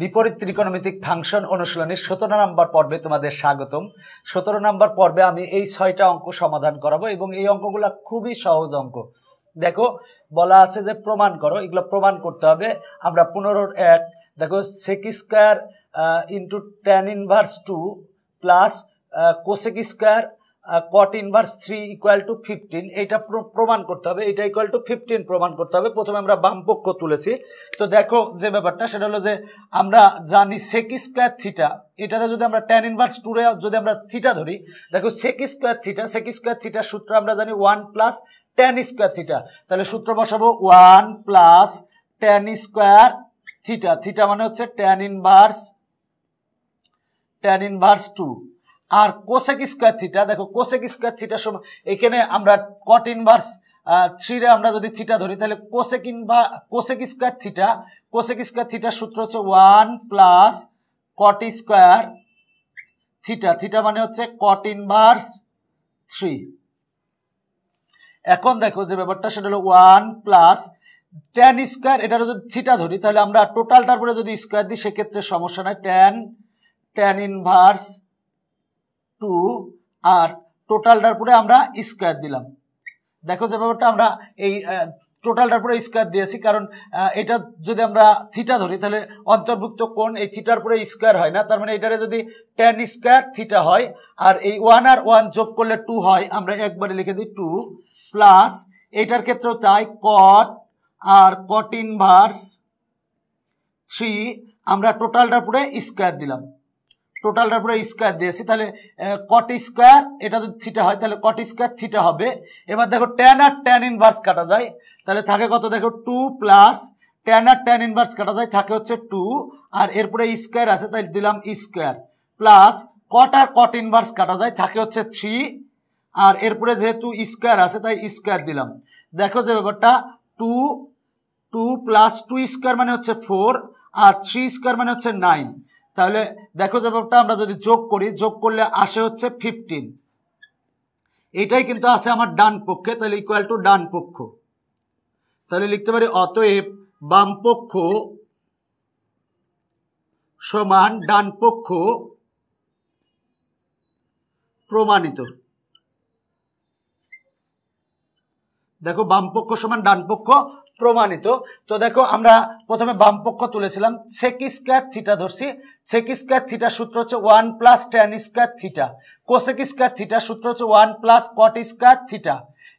বিপরীত ত্রিকোণমিতিক ফাংশন অনুশীলনের সতেরো নম্বর পর্বে তোমাদের স্বাগতম সতেরো নম্বর পর্বে আমি এই ছয়টা অঙ্ক সমাধান করাবো এবং এই অঙ্কগুলো খুবই সহজ অঙ্ক দেখো বলা আছে যে প্রমাণ করো এগুলো প্রমাণ করতে হবে আমরা পনেরো এক দেখো sec square into tan inverse two plus cosec square cot inverse three equal to fifteen এটা প্রমাণ করতে হবে এটা ইকুয়াল টু ফিফটিন প্রমাণ করতে হবে প্রথমে আমরা বামপক্ষ তুলেছি তো দেখো যে ব্যাপারটা সেটা হলো যে আমরা জানি সেক স্কোয়ার থিটা এটাতে যদি আমরা ট্যান ইনভার্স টুরে যদি আমরা থিটা ধরি দেখো sec square theta sec square থিটার সূত্র আমরা জানি one plus tan square theta তাহলে সূত্র বসাবো one plus tan square theta theta মানে হচ্ছে tan inverse tan inverse two আর কোসেক স্কোয়ার থিটা দেখো কোসেক স্কোয়ার থিটা সব এখানে আমরা কট ইনভার্স থ্রিরে আমরা যদি থিটা ধরি তাহলে cosec inverse cosec square theta cosec square থিটার সূত্র হচ্ছে one plus cot square theta theta মানে হচ্ছে কট ইনভার্স থ্রি এখন দেখো যে ব্যাপারটা সেটা হলো ওয়ান প্লাস ট্যান স্কোয়ার এটারও যদি থিটা ধরি তাহলে আমরা টোটালটার পরে যদি স্কোয়ার দিই সেক্ষেত্রে সমস্যা নয় ট্যান ট্যান ইনভার্স টু আর টোটালটার পরে আমরা স্কোয়ার দিলাম দেখো যে ব্যাপারটা আমরা এই টোটালটার পরে স্কোয়ার দিয়েছি কারণ এটা যদি আমরা থিটা ধরি তাহলে অন্তর্ভুক্ত কোন এই থিটার পরে স্কোয়ার হয় না তার মানে এটারে যদি টেন স্কোয়ার থিটা হয় আর এই ওয়ান আর ওয়ান যোগ করলে টু হয় আমরা একবারে লিখে দিই টু প্লাস এইটার ক্ষেত্রেও তাই কট আর কট ইনভার্স থ্রি আমরা টোটালটার পরে স্কোয়ার দিলাম টোটালটার উপরে স্কোয়ার দিয়েছি তাহলে কট স্কোয়ার এটা যদি থিটা হয় তাহলে কট স্কোয়ার থিটা হবে এবার দেখো ট্যান আর ট্যান ইনভার্স কাটা যায় তাহলে থাকে কত দেখো টু প্লাস ট্যান আর ট্যান ইনভার্স কাটা যায় থাকে হচ্ছে টু আর এরপরে স্কোয়ার আছে তাই দিলাম স্কোয়ার প্লাস কট আর কট ইনভার্স কাটা যায় থাকে হচ্ছে থ্রি আর এরপরে যেহেতু স্কোয়ার আছে তাই স্কোয়ার দিলাম দেখো যে ব্যাপারটা two two plus two square মানে হচ্ছে ফোর আর থ্রি স্কোয়ার মানে হচ্ছে নাইন তাহলে দেখো জবাবটা আমরা যদি যোগ করি যোগ করলে আসে হচ্ছে ফিফটিন এটাই কিন্তু আছে আমার ডান পক্ষে তাহলে ইকুয়াল টু ডান পক্ষ তাহলে লিখতে পারি অতএব বাম পক্ষ সমান ডান পক্ষ প্রমাণিত দেখো বামপক্ষ সমান ডানপক্ষ প্রমাণিত তো দেখো আমরা প্রথমে বামপক্ষ তুলেছিলাম সেক স্কোয়ার থিটা ধরছি সেক স্কোয়ার থিটা সূত্র হচ্ছে one plus tan square theta cosec square theta সূত্র হচ্ছে one plus cot square theta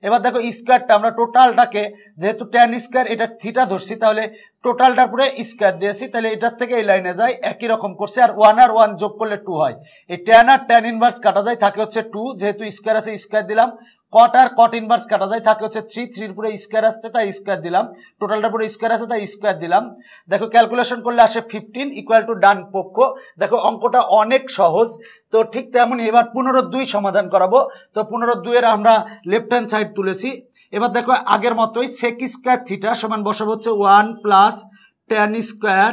এবার দেখো স্কোয়ারটা আমরা টোটালটাকে যেহেতু ট্যান স্কোয়ার এটা থিটা ধরছি তাহলে টোটালটার পরে স্কোয়ার দিয়েছি তাহলে এটার থেকে এই লাইনে যায় একই রকম করছে আর ওয়ান আর ওয়ান যোগ করলে টু হয় এই টেন আর টেন ইনভার্স কাটা যায় থাকে হচ্ছে টু যেহেতু স্কোয়ার আছে স্কোয়ার দিলাম কট আর কট ইনভার্স কাটা যায় থাকে হচ্ছে থ্রি থ্রির পুরো স্কোয়ার আসছে তাই স্কোয়ার দিলাম টোটালটার পুরো স্কোয়ার আছে তাই স্কোয়ার দিলাম দেখো ক্যালকুলেশন করলে আসে ফিফটিন ইকুয়াল টু ডান পক্ষ দেখো অঙ্কটা অনেক সহজ তো ঠিক তেমনই এবার পনেরো দুই সমাধান করাবো তো পনেরো দুইয়ের আমরা লেফট হ্যান্ড সাইড তুলেছি এবার দেখো আগের মতোই সেক স্কোয়ার থিটা সমান বসাবো হচ্ছে one plus tan square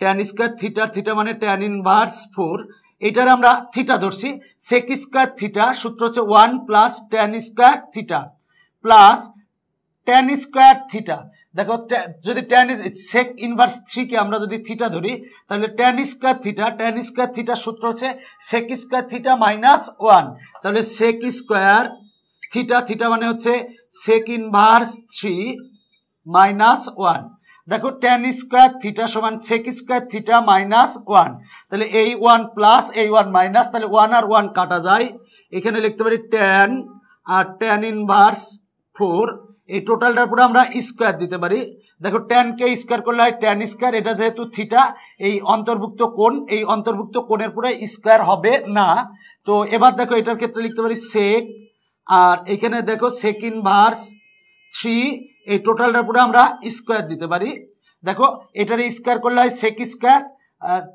tan square theta theta মানে ট্যান ইনভার্স ফোর এটার আমরা থিটা ধরছি সেক স্কোয়ার থিটা সূত্র হচ্ছে one plus tan square theta plus tan square theta দেখো যদি ট্যান সেক ইনভার্স থ্রিকে আমরা যদি থিটা ধরি তাহলে tan square theta tan square theta সূত্র হচ্ছে sec square theta minus one তাহলে সেক স্কোয়ার থিটা থিটা মানে হচ্ছে sec inverse three minus one দেখো টেন স্কোয়ার থিটা সমান sec square theta minus one তাহলে এই ওয়ান প্লাস এই ওয়ান মাইনাস তাহলে ওয়ান আর ওয়ান কাটা যায় এখানে লিখতে পারি টেন আর টেন ইনভার্স ফোর এই টোটালটার পরে আমরা স্কোয়ার দিতে পারি দেখো টেনকে স্কোয়ার করলে হয় টেন স্কোয়ার এটা যেহেতু থিটা এই অন্তর্ভুক্ত কোণ এই অন্তর্ভুক্ত কোণের পরে স্কোয়ার হবে না তো এবার দেখো এটার ক্ষেত্রে লিখতে পারি সেক আর এখানে দেখো সেকেন্ড ভার্স থ্রি এই টোটালটার উপরে আমরা স্কোয়ার দিতে পারি দেখো এটার স্কোয়ার করলে হয় সেক স্কোয়ার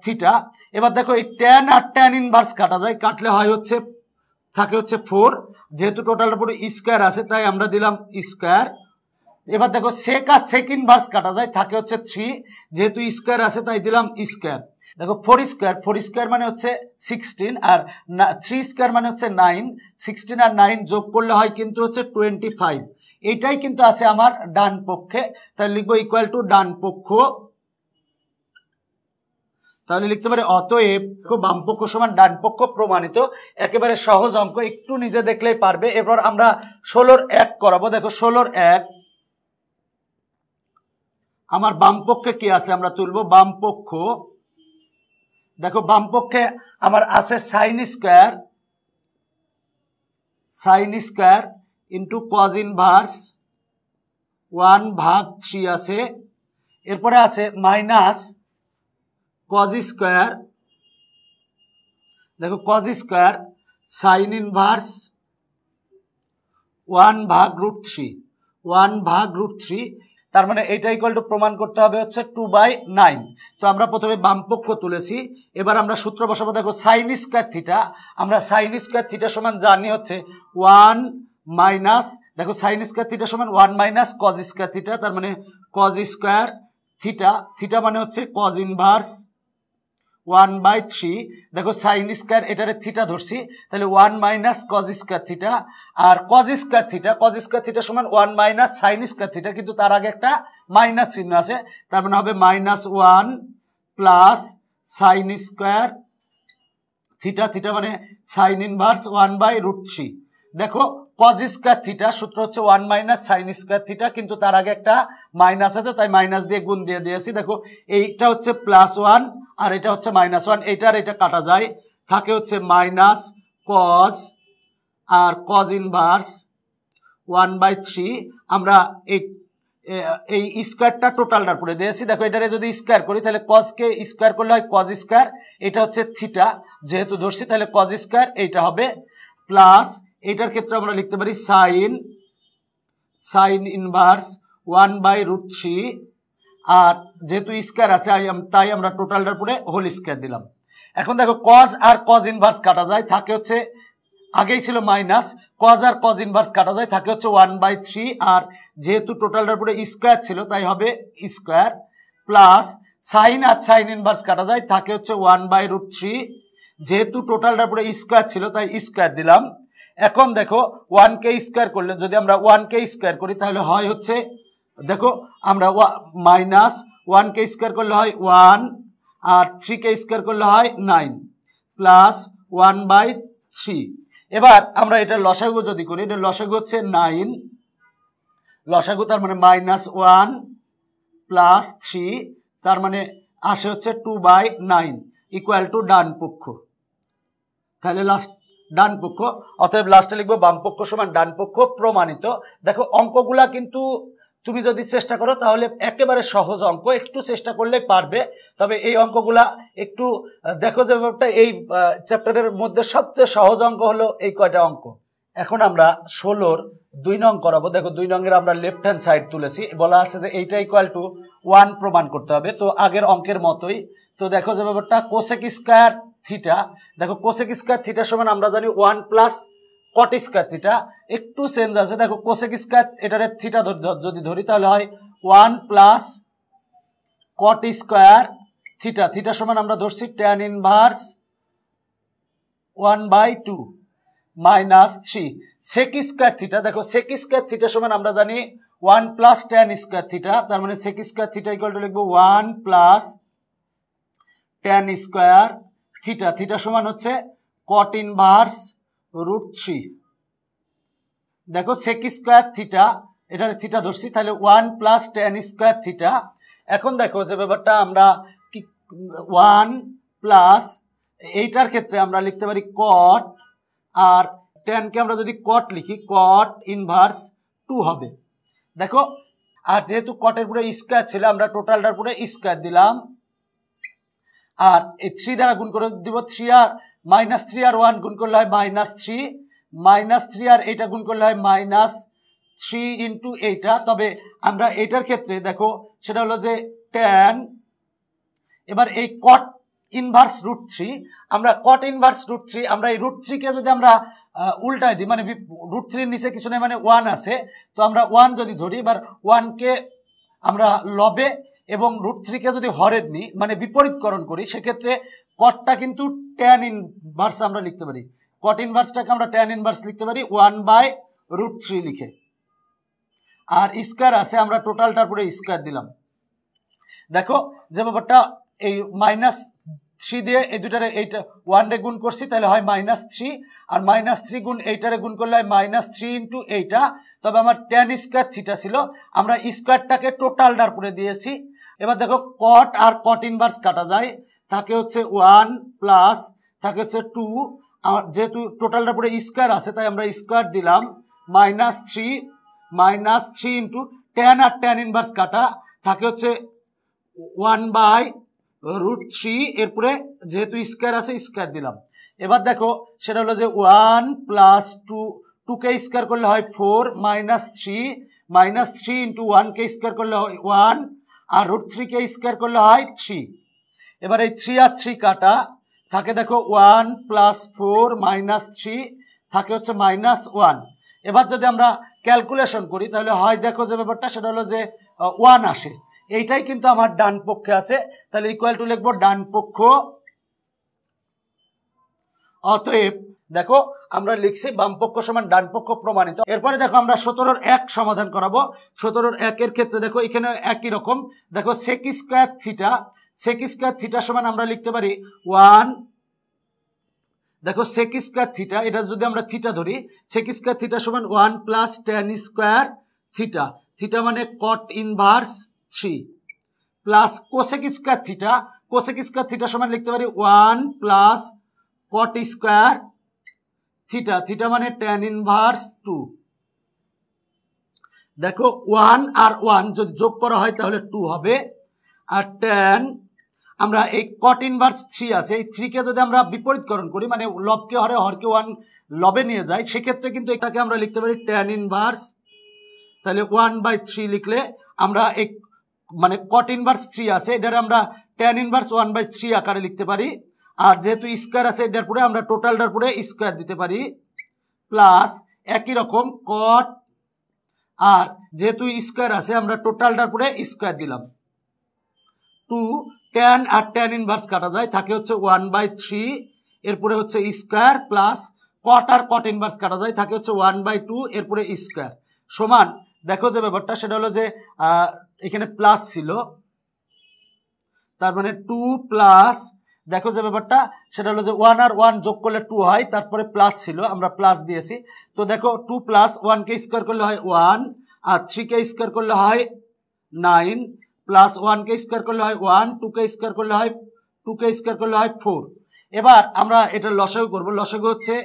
থিটা এবার দেখো এই ট্যান আর ট্যান ইনভার্স কাটা যায় কাটলে হয় হচ্ছে থাকে হচ্ছে ফোর যেহেতু টোটালটার উপরে স্কোয়ার আছে তাই আমরা দিলাম স্কোয়ার এবার দেখো সেক আর সেক ইনভার্স কাটা যায় থাকে হচ্ছে থ্রি যেহেতু স্কোয়ার আছে তাই দিলাম স্কোয়ার দেখো ফোর স্কোয়ার ফোর স্কোয়ার মানে হচ্ছে সিক্সটিন আর থ্রি স্কোয়ার মানে হচ্ছে নাইন সিক্সটিন আর নাইন যোগ করলে হয় কিন্তু হচ্ছে টোয়েন্টি ফাইভ এইটাই কিন্তু আছে আমার ডান পক্ষে তাহলে লিখবো ইকুয়াল টু ডান পক্ষ তাহলে লিখতে পারে অতএব বামপক্ষ সমান ডান পক্ষ প্রমাণিত একেবারে সহজ অঙ্ক একটু নিজে দেখলেই পারবে এরপর আমরা ষোলোর এক করাবো দেখো ষোলোর এক আমার বামপক্ষে কি আছে আমরা তুলব বামপক্ষ দেখো বামপক্ষে আমার আছে sine square sine square into cos inverse one ভাগ থ্রি আছে এরপরে আছে মাইনাস কজ স্কোয়ার দেখো cos square sine inverse one ভাগ রুট থ্রি ওয়ান ভাগ রুট থ্রি তার মানে এইটা ইকুয়াল টু প্রমাণ করতে হবে হচ্ছে টু বাই নাইন তো আমরা প্রথমে বামপক্ষ তুলেছি এবার আমরা সূত্র বসাবো দেখো সাইন স্কোয়ার থিটা আমরা সাইন স্কোয়ার থিটা সমান জানি হচ্ছে ওয়ান মাইনাস দেখো সাইন স্কোয়ার থিটা সমান one minus cos square theta তার মানে কজ স্কোয়ার থিটা থিটা মানে হচ্ছে cos inverse one by three দেখো সাইন স্কোয়ার এটারে থিটা ধরছি তাহলে one minus cos square theta আর cos square theta cos square theta সমান one minus sine square theta কিন্তু তার আগে একটা মাইনাস চিহ্ন আছে তার মানে হবে minus one plus sine square theta theta মানে sine inverse one by root three দেখো কজ স্কোয়ার থিটা সূত্র হচ্ছে one minus sine square theta কিন্তু তার আগে একটা মাইনাস আছে তাই মাইনাস দিয়ে গুণ দিয়ে দিয়েছি দেখো এইটা হচ্ছে প্লাস ওয়ান আর এটা হচ্ছে মাইনাস ওয়ান এইটার এটা কাটা যায় থাকে হচ্ছে মাইনাস কজ আর cos inverse one by three আমরা এই এই স্কোয়ারটা টোটালটার করে দিয়েছি দেখো এটারে যদি স্কোয়ার করি তাহলে কজকে স্কোয়ার করলে হয় কজ স্কোয়ার এটা হচ্ছে থিটা যেহেতু ধরছি তাহলে কজ স্কোয়ার এইটা হবে প্লাস এটার ক্ষেত্রে আমরা লিখতে পারি sine sine inverse one by root three আর যেহেতু স্কোয়ার আছে তাই আমরা টোটালটার পরে হোল স্কোয়ার দিলাম এখন দেখো কজ আর কজ ইনভার্স কাটা যায় থাকে হচ্ছে আগেই ছিল মাইনাস কজ আর কজ ইনভার্স কাটা যায় থাকে হচ্ছে ওয়ান বাই থ্রি আর যেহেতু টোটালটার পরে স্কোয়ার ছিল তাই হবে স্কোয়ার প্লাস সাইন আর সাইন ইনভার্স কাটা যায় থাকে হচ্ছে ওয়ান বাই রুট থ্রি যেহেতু টোটালটার পরে স্কোয়ার ছিল তাই স্কোয়ার দিলাম এখন দেখো ওয়ান কে স্কোয়ার করলে যদি আমরা ওয়ান কে স্কোয়ার করি তাহলে হয় হচ্ছে দেখো আমরা মাইনাস ওয়ান কে স্কোয়ার করলে হয় ওয়ান আর থ্রি কে স্কোয়ার করলে হয় nine plus one by three এবার আমরা এটা লসাগু যদি করি এটা লসাগু হচ্ছে নাইন লসাগু তার মানে মাইনাস ওয়ান প্লাস থ্রি তার মানে আসে হচ্ছে two by nine equal to ডান পক্ষ তাহলে লাস্ট ডান পক্ষ অতএব লাস্টে লিখবো বাম পক্ষ সমান ডান পক্ষ প্রমাণিত দেখো অঙ্কগুলা কিন্তু তুমি যদি চেষ্টা করো তাহলে একেবারে সহজ অঙ্ক একটু চেষ্টা করলে পারবে তবে এই অঙ্কগুলা একটু দেখো যে এই চ্যাপ্টারের মধ্যে সবচেয়ে সহজ অঙ্ক হলো এই কয়টা অঙ্ক এখন আমরা ষোলোর দুই নং করাবো দেখো দুই নংয়ের আমরা লেফট হ্যান্ড সাইড তুলেছি বলা আছে যে এইটা ইকুয়াল টু ওয়ান প্রমাণ করতে হবে তো আগের অঙ্কের মতোই তো দেখো যে ব্যাপারটা কোসেক স্কোয়ার থিটা দেখো কোসেক স্কোয়ার থিটার সমান আমরা জানি one plus cot square theta একটু চেঞ্জ আছে দেখো কোসেক স্কোয়ার এটারে থিটা যদি ধরি তাহলে হয় one plus cot square theta theta সমান আমরা ধরছি tan inverse one by two minus three sec square theta দেখো সেক স্কোয়ার থিটার সমান আমরা জানি one plus tan square theta তার মানে sec square theta equal to লিখবো one plus tan square theta theta সমান হচ্ছে কট ইনভার্স রুট থ্রি দেখো সেক স্কোয়ার থিটা এটার থিটা ধরছি তাহলে one plus tan square theta এখন দেখো যে ব্যাপারটা আমরা কি ওয়ান প্লাস এইটার ক্ষেত্রে আমরা লিখতে পারি কট আর টেনকে আমরা যদি কট লিখি কট ইনভার্স টু হবে দেখো আর যেহেতু কটের পুরো স্কোয়ার ছিল আমরা টোটালটার পুরো স্কোয়ার দিলাম আর এই থ্রি দ্বারা গুণ করে দিব থ্রি আর মাইনাস থ্রি আর ওয়ান গুণ করলে হয় মাইনাস থ্রি মাইনাস থ্রি আর এইটা গুণ করলে হয় মাইনাস থ্রি ইন্টু এইটা তবে আমরা এইটার ক্ষেত্রে দেখো সেটা হলো যে ট্যান এবার এই কট ইনভার্স রুট থ্রি আমরা কট ইনভার্স রুট থ্রি আমরা এই রুট থ্রিকে যদি আমরা উল্টায় দিই মানে রুট থ্রির নিচে কিছু নেই মানে ওয়ান আছে তো আমরা ওয়ান যদি ধরি এবার ওয়ানকে আমরা লবে এবং রুট থ্রিকে যদি হরের নিই মানে বিপরীতকরণ করি সেক্ষেত্রে কটটা কিন্তু ট্যান ইনভার্স আমরা লিখতে পারি কট ইনভার্সটাকে আমরা ট্যান ইনভার্স লিখতে পারি ওয়ান বাই রুট থ্রি লিখে আর স্কোয়ার আছে আমরা টোটালটার পরে স্কোয়ার দিলাম দেখো যে ব্যাপারটা এই মাইনাস থ্রি দিয়ে এই দুটারে এইটা ওয়ানরে গুণ করছি তাহলে হয় মাইনাস থ্রি আর মাইনাস থ্রি গুণ এইটারে গুণ করলে হয় মাইনাস থ্রি ইন্টু এইটা তবে আমার টেন স্কোয়ার থ্রিটা ছিল আমরা স্কোয়ারটাকে টোটাল করে দিয়েছি এবার দেখো কট আর কট ইনভার্স কাটা যায় থাকে হচ্ছে ওয়ান প্লাস থাকে হচ্ছে টু আমার যেহেতু টোটালটা পরে স্কোয়ার আছে তাই আমরা স্কোয়ার দিলাম minus three minus three into tan আর টেন ইনভার্স কাটা থাকে হচ্ছে ওয়ান বাই রুট থ্রি এরপরে যেহেতু স্কোয়ার আছে স্কোয়ার দিলাম এবার দেখো সেটা হলো যে ওয়ান প্লাস টু টুকে স্কোয়ার করলে হয় four minus three minus three into ওয়ানকে স্কোয়ার করলে হয় ওয়ান আর রুট থ্রিকে স্কোয়ার করলে হয় থ্রি এবার এই থ্রি আর থ্রি কাটা থাকে দেখো one plus four minus three থাকে হচ্ছে মাইনাস ওয়ান এবার যদি আমরা ক্যালকুলেশন করি তাহলে হয় দেখো যে ব্যাপারটা সেটা হলো যে ওয়ান আসে এইটাই কিন্তু আমার ডান পক্ষে আছে তাহলে ইকুয়াল টু লিখবো ডান পক্ষ অতএব দেখো আমরা লিখছি বামপক্ষ সমান ডান পক্ষ প্রমাণিত এরপরে দেখো আমরা সতেরোর এক সমাধান করাবো সতেরোর একের ক্ষেত্রে দেখো এখানে একই রকম দেখো sec square theta sec square theta সমান আমরা লিখতে পারি ওয়ান দেখো সেক স্কোয়ার থিটা এটা যদি আমরা থিটা ধরি সেক স্কোয়ার থিটা সমান one plus tan square theta theta মানে cot inverse three plus cosec square theta cosec square থিটার সমান লিখতে পারি one plus cot square theta theta মানে ট্যান ইনভার্স টু দেখো ওয়ান আর ওয়ান যদি যোগ করা হয় তাহলে টু হবে আর ট্যান আমরা এই কট ইনভার্স থ্রি আছে এই থ্রিকে যদি আমরা বিপরীতকরণ করি মানে লবকে হরে হরকে ওয়ান লবে নিয়ে যাই সেক্ষেত্রে কিন্তু এটাকে আমরা লিখতে পারি ট্যান ইনভার্স তাহলে ওয়ান বাই থ্রি লিখলে আমরা এই মানে কট ইনভার্স থ্রি আছে এটার আমরা tan inverse one by three আকারে লিখতে পারি আর যেহেতু স্কোয়ার আছে এটার পরে আমরা টোটালটার পরে স্কোয়ার দিতে পারি প্লাস একই রকম কট আর যেহেতু স্কোয়ার আছে আমরা টোটালটার পরে স্কোয়ার দিলাম টু টেন আর টেন ইনভার্স কাটা যায় থাকে হচ্ছে ওয়ান বাই থ্রি এরপরে হচ্ছে স্কোয়ার প্লাস কট আর কট ইনভার্স কাটা যায় থাকে হচ্ছে ওয়ান বাই টু এরপরে স্কোয়ার সমান দেখো যে ব্যাপারটা সেটা হলো যে এখানে প্লাস ছিল তার মানে টু প্লাস দেখো যে ব্যাপারটা সেটা হলো যে ওয়ান আর ওয়ান যোগ করলে টু হয় তারপরে প্লাস ছিল আমরা প্লাস দিয়েছি তো দেখো টু প্লাস ওয়ানকে স্কোয়ার করলে হয় ওয়ান আর থ্রিকে স্কোয়ার করলে হয় নাইন প্লাস ওয়ানকে স্কোয়ার করলে হয় ওয়ান টুকে স্কোয়ার করলে হয় টুকে স্কোয়ার করলে হয় ফোর এবার আমরা এটা লসাগু করবো লসাগু হচ্ছে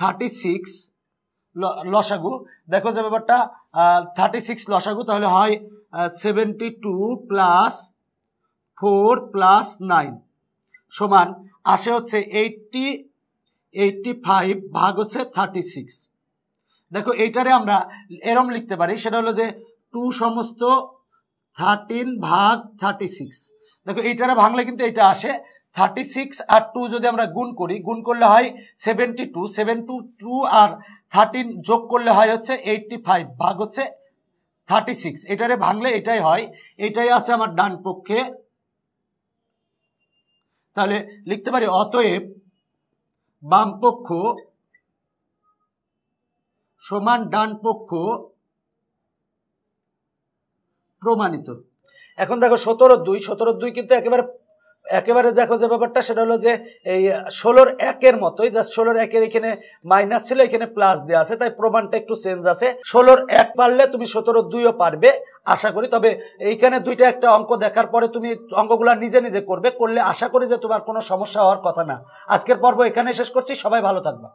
থার্টি সিক্স লসাগু দেখো যে ব্যাপারটা থার্টি সিক্স লসাগু তাহলে হয় seventy two plus four plus nine সমান আসে হচ্ছে এইটটি এইটটি ফাইভ ভাগ হচ্ছে থার্টি সিক্স দেখো এইটারে আমরা এরম লিখতে পারি সেটা হলো যে টু সমস্ত থার্টিন ভাগ থার্টি সিক্স দেখো এইটারে ভাঙলে কিন্তু এটা আসে থার্টি সিক্স আর টু যদি আমরা গুণ করি গুণ করলে হয় seventy two seven two two আর থার্টিন যোগ করলে হয় হচ্ছে এইটটি ফাইভ ভাগ হচ্ছে থার্টি সিক্স এটারে ভাঙলে এটাই হয় এটাই আছে আমার ডান পক্ষে তাহলে লিখতে পারি অতএব বামপক্ষ সমান ডান পক্ষ প্রমাণিত এখন দেখো সতেরো দুই সতেরো দুই কিন্তু একেবারে একেবারে দেখো যে ব্যাপারটা সেটা হলো যে এই ষোলোর একের মতোই জাস্ট ষোলোর একের এখানে মাইনাস ছিল এখানে প্লাস দেওয়া আছে তাই প্রমাণটা একটু চেঞ্জ আছে ষোলোর এক পারলে তুমি সতেরো দুইও পারবে আশা করি তবে এইখানে দুইটা একটা অঙ্ক দেখার পরে তুমি অঙ্কগুলো নিজে নিজে করবে করলে আশা করি যে তোমার কোনো সমস্যা হওয়ার কথা না আজকের পর্ব এখানে শেষ করছি সবাই ভালো থাকবা